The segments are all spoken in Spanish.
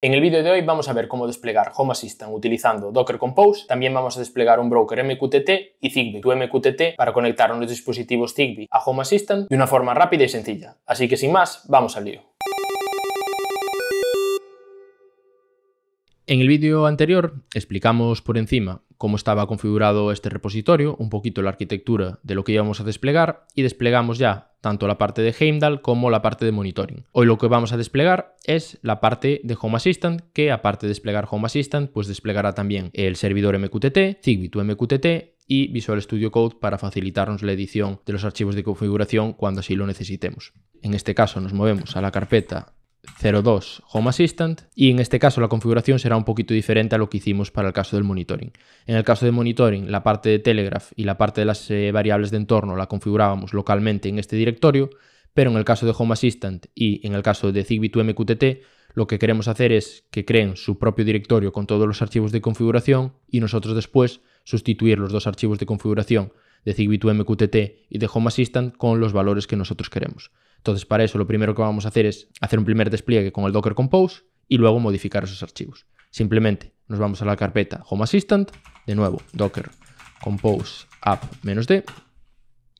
En el vídeo de hoy vamos a ver cómo desplegar Home Assistant utilizando Docker Compose. También vamos a desplegar un broker MQTT y Zigbee 2 MQTT para conectar unos dispositivos Zigbee a Home Assistant de una forma rápida y sencilla. Así que sin más, vamos al lío. En el vídeo anterior explicamos por encima cómo estaba configurado este repositorio, un poquito la arquitectura de lo que íbamos a desplegar y desplegamos ya tanto la parte de Heimdall como la parte de monitoring. Hoy lo que vamos a desplegar es la parte de Home Assistant, que aparte de desplegar Home Assistant, pues desplegará también el servidor MQTT, Zigbee 2 MQTT, y Visual Studio Code para facilitarnos la edición de los archivos de configuración cuando así lo necesitemos. En este caso nos movemos a la carpeta 02 Home Assistant y en este caso la configuración será un poquito diferente a lo que hicimos para el caso del monitoring. En el caso de monitoring, la parte de Telegraph y la parte de las eh, variables de entorno la configurábamos localmente en este directorio, pero en el caso de Home Assistant y en el caso de Zigbee 2 MQTT, lo que queremos hacer es que creen su propio directorio con todos los archivos de configuración y nosotros después sustituir los dos archivos de configuración de Zigbee 2 MQTT y de Home Assistant con los valores que nosotros queremos. Entonces, para eso lo primero que vamos a hacer es hacer un primer despliegue con el Docker Compose y luego modificar esos archivos. Simplemente nos vamos a la carpeta Home Assistant, de nuevo Docker Compose app-d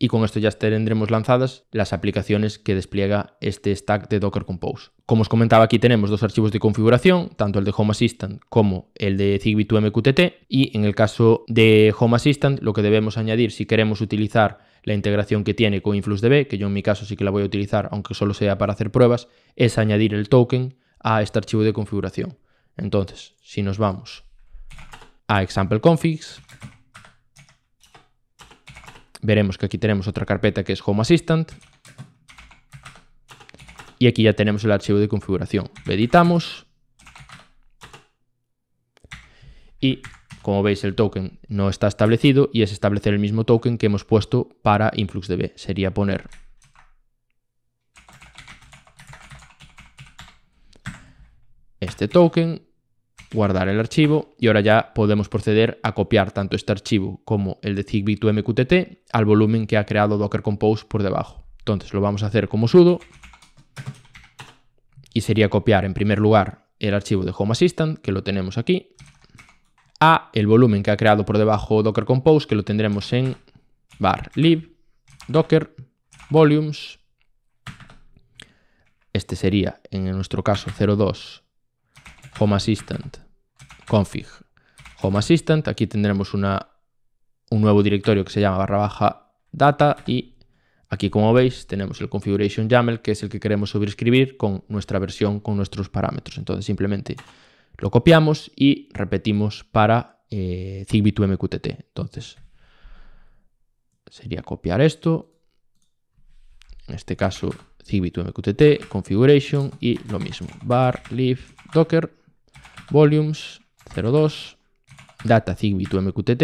y con esto ya tendremos lanzadas las aplicaciones que despliega este stack de Docker Compose. Como os comentaba, aquí tenemos dos archivos de configuración, tanto el de Home Assistant como el de Zigbee 2 MQTT y en el caso de Home Assistant lo que debemos añadir si queremos utilizar la integración que tiene con InfluxDB, que yo en mi caso sí que la voy a utilizar, aunque solo sea para hacer pruebas, es añadir el token a este archivo de configuración. Entonces, si nos vamos a example configs, veremos que aquí tenemos otra carpeta que es Home Assistant. Y aquí ya tenemos el archivo de configuración. Lo editamos. Y como veis, el token no está establecido y es establecer el mismo token que hemos puesto para InfluxDB. Sería poner este token, guardar el archivo y ahora ya podemos proceder a copiar tanto este archivo como el de Zigbee 2 MQTT al volumen que ha creado Docker Compose por debajo. Entonces lo vamos a hacer como sudo y sería copiar en primer lugar el archivo de Home Assistant que lo tenemos aquí a el volumen que ha creado por debajo Docker Compose, que lo tendremos en bar lib docker volumes. Este sería, en nuestro caso, 02 home assistant config home assistant. Aquí tendremos una, un nuevo directorio que se llama barra baja data y aquí, como veis, tenemos el configuration YAML, que es el que queremos sobreescribir con nuestra versión, con nuestros parámetros. Entonces, simplemente lo copiamos y repetimos para eh, Zigbee MQTT. Entonces, sería copiar esto. En este caso, Zigbee 2 MQTT, configuration y lo mismo. Bar, leaf, docker, volumes, 02, data Zigbee 2 MQTT.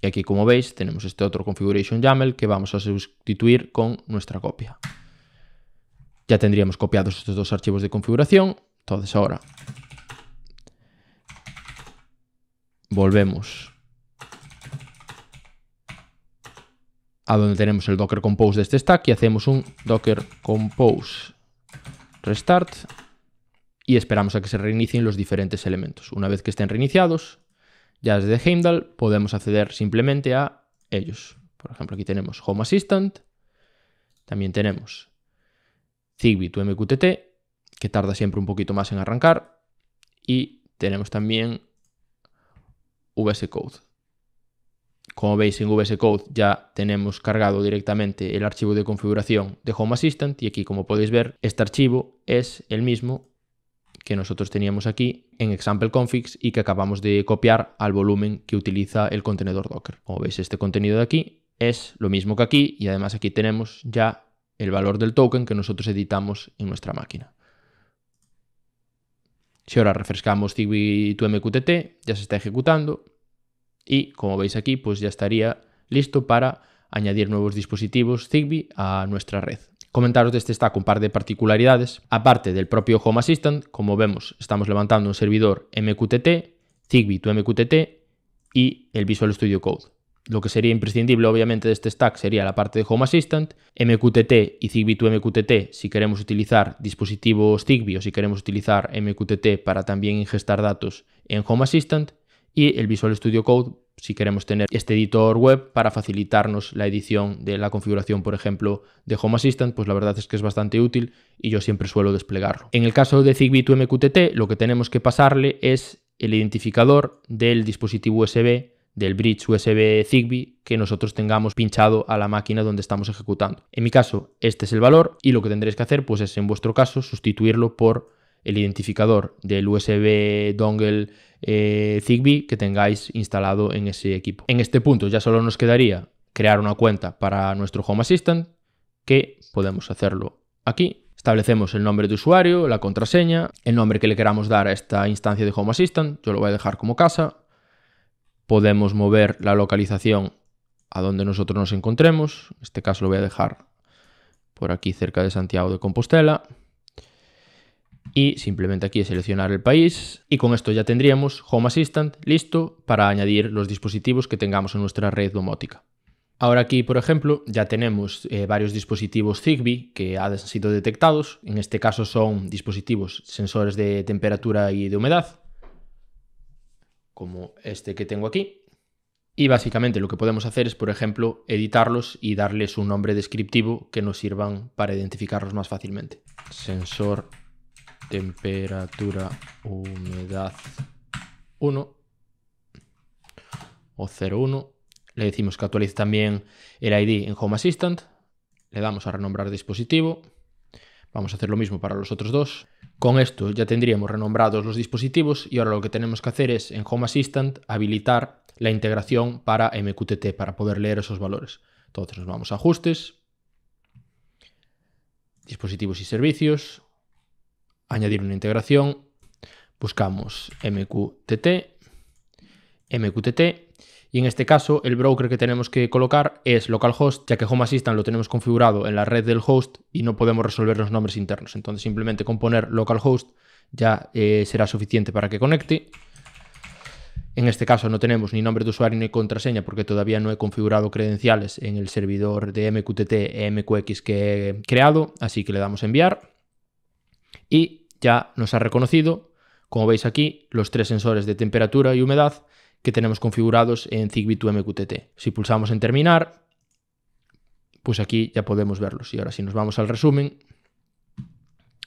Y aquí, como veis, tenemos este otro configuration YAML que vamos a sustituir con nuestra copia. Ya tendríamos copiados estos dos archivos de configuración. Entonces ahora volvemos a donde tenemos el docker compose de este stack y hacemos un docker compose restart y esperamos a que se reinicien los diferentes elementos. Una vez que estén reiniciados, ya desde Heimdall podemos acceder simplemente a ellos. Por ejemplo, aquí tenemos Home Assistant, también tenemos Zigbee MQTT, que tarda siempre un poquito más en arrancar. Y tenemos también VS Code. Como veis en VS Code ya tenemos cargado directamente el archivo de configuración de Home Assistant y aquí como podéis ver este archivo es el mismo que nosotros teníamos aquí en example configs y que acabamos de copiar al volumen que utiliza el contenedor Docker. Como veis este contenido de aquí es lo mismo que aquí y además aquí tenemos ya el valor del token que nosotros editamos en nuestra máquina. Si ahora refrescamos Zigbee to MQTT, ya se está ejecutando y como veis aquí, pues ya estaría listo para añadir nuevos dispositivos Zigbee a nuestra red. Comentaros de este stack un par de particularidades. Aparte del propio Home Assistant, como vemos, estamos levantando un servidor MQTT, Zigbee to MQTT y el Visual Studio Code. Lo que sería imprescindible, obviamente, de este stack sería la parte de Home Assistant, MQTT y Zigbee to MQTT si queremos utilizar dispositivos Zigbee o si queremos utilizar MQTT para también ingestar datos en Home Assistant y el Visual Studio Code si queremos tener este editor web para facilitarnos la edición de la configuración, por ejemplo, de Home Assistant, pues la verdad es que es bastante útil y yo siempre suelo desplegarlo. En el caso de Zigbee to MQTT, lo que tenemos que pasarle es el identificador del dispositivo USB del bridge USB Zigbee que nosotros tengamos pinchado a la máquina donde estamos ejecutando. En mi caso, este es el valor y lo que tendréis que hacer pues es en vuestro caso sustituirlo por el identificador del USB dongle eh, Zigbee que tengáis instalado en ese equipo. En este punto ya solo nos quedaría crear una cuenta para nuestro Home Assistant que podemos hacerlo aquí. Establecemos el nombre de usuario, la contraseña, el nombre que le queramos dar a esta instancia de Home Assistant, yo lo voy a dejar como casa, podemos mover la localización a donde nosotros nos encontremos. En este caso lo voy a dejar por aquí cerca de Santiago de Compostela. Y simplemente aquí seleccionar el país. Y con esto ya tendríamos Home Assistant listo para añadir los dispositivos que tengamos en nuestra red domótica. Ahora aquí, por ejemplo, ya tenemos eh, varios dispositivos Zigbee que han sido detectados. En este caso son dispositivos sensores de temperatura y de humedad como este que tengo aquí. Y básicamente lo que podemos hacer es, por ejemplo, editarlos y darles un nombre descriptivo que nos sirvan para identificarlos más fácilmente. Sensor, temperatura, humedad 1 o 01. Le decimos que actualice también el ID en Home Assistant. Le damos a renombrar dispositivo. Vamos a hacer lo mismo para los otros dos. Con esto ya tendríamos renombrados los dispositivos y ahora lo que tenemos que hacer es en Home Assistant habilitar la integración para MQTT para poder leer esos valores. Entonces nos vamos a ajustes, dispositivos y servicios, añadir una integración, buscamos MQTT, MQTT y en este caso, el broker que tenemos que colocar es localhost, ya que Home Assistant lo tenemos configurado en la red del host y no podemos resolver los nombres internos. Entonces, simplemente con poner localhost ya eh, será suficiente para que conecte. En este caso no tenemos ni nombre de usuario ni contraseña porque todavía no he configurado credenciales en el servidor de MQTT MQX que he creado, así que le damos enviar y ya nos ha reconocido, como veis aquí, los tres sensores de temperatura y humedad que tenemos configurados en Zigbee 2 MQTT. Si pulsamos en terminar, pues aquí ya podemos verlos. Y ahora si nos vamos al resumen,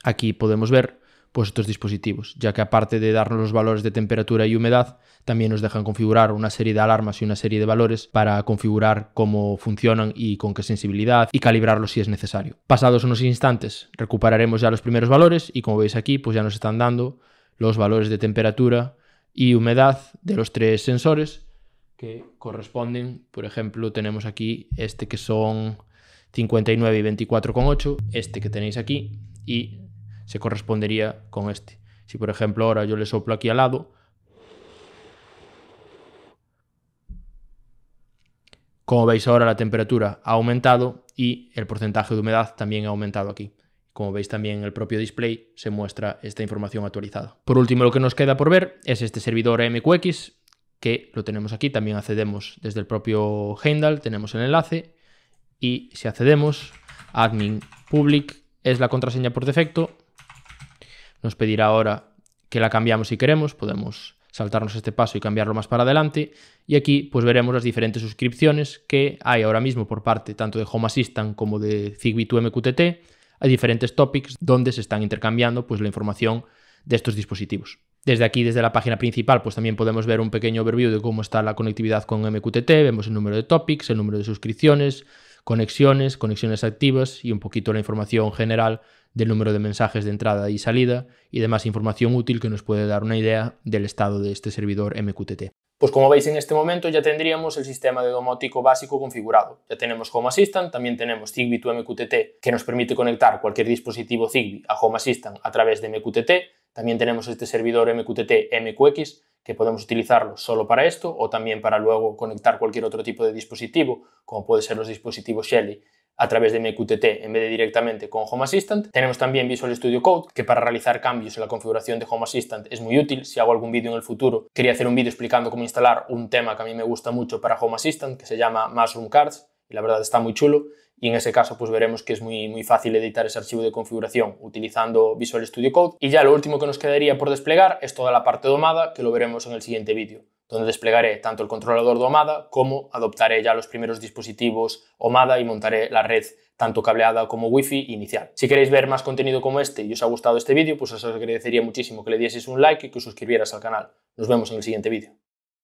aquí podemos ver pues estos dispositivos, ya que aparte de darnos los valores de temperatura y humedad, también nos dejan configurar una serie de alarmas y una serie de valores para configurar cómo funcionan y con qué sensibilidad y calibrarlos si es necesario. Pasados unos instantes recuperaremos ya los primeros valores y como veis aquí pues ya nos están dando los valores de temperatura y humedad de los tres sensores que corresponden, por ejemplo, tenemos aquí este que son 59 y 24,8, este que tenéis aquí y se correspondería con este. Si por ejemplo ahora yo le soplo aquí al lado, como veis ahora la temperatura ha aumentado y el porcentaje de humedad también ha aumentado aquí. Como veis también en el propio display se muestra esta información actualizada. Por último, lo que nos queda por ver es este servidor MQX, que lo tenemos aquí, también accedemos desde el propio Heindal, tenemos el enlace, y si accedemos, admin public es la contraseña por defecto, nos pedirá ahora que la cambiamos si queremos, podemos saltarnos este paso y cambiarlo más para adelante. Y aquí pues veremos las diferentes suscripciones que hay ahora mismo por parte tanto de Home Assistant como de Zigbee 2 MQTT a diferentes topics donde se están intercambiando pues, la información de estos dispositivos. Desde aquí, desde la página principal, pues también podemos ver un pequeño overview de cómo está la conectividad con MQTT, vemos el número de topics, el número de suscripciones, conexiones, conexiones activas y un poquito la información general del número de mensajes de entrada y salida y demás información útil que nos puede dar una idea del estado de este servidor MQTT. Pues como veis en este momento ya tendríamos el sistema de domótico básico configurado. Ya tenemos Home Assistant, también tenemos Zigbee to MQTT que nos permite conectar cualquier dispositivo Zigbee a Home Assistant a través de MQTT. También tenemos este servidor MQTT MQX que podemos utilizarlo solo para esto o también para luego conectar cualquier otro tipo de dispositivo, como puede ser los dispositivos Shelly a través de MQTT en vez de directamente con Home Assistant. Tenemos también Visual Studio Code, que para realizar cambios en la configuración de Home Assistant es muy útil. Si hago algún vídeo en el futuro, quería hacer un vídeo explicando cómo instalar un tema que a mí me gusta mucho para Home Assistant, que se llama Mushroom Cards, y la verdad está muy chulo. Y en ese caso, pues veremos que es muy, muy fácil editar ese archivo de configuración utilizando Visual Studio Code. Y ya lo último que nos quedaría por desplegar es toda la parte domada, que lo veremos en el siguiente vídeo donde desplegaré tanto el controlador de Omada como adoptaré ya los primeros dispositivos Omada y montaré la red tanto cableada como wifi inicial. Si queréis ver más contenido como este y os ha gustado este vídeo, pues os agradecería muchísimo que le dieseis un like y que os suscribieras al canal. Nos vemos en el siguiente vídeo.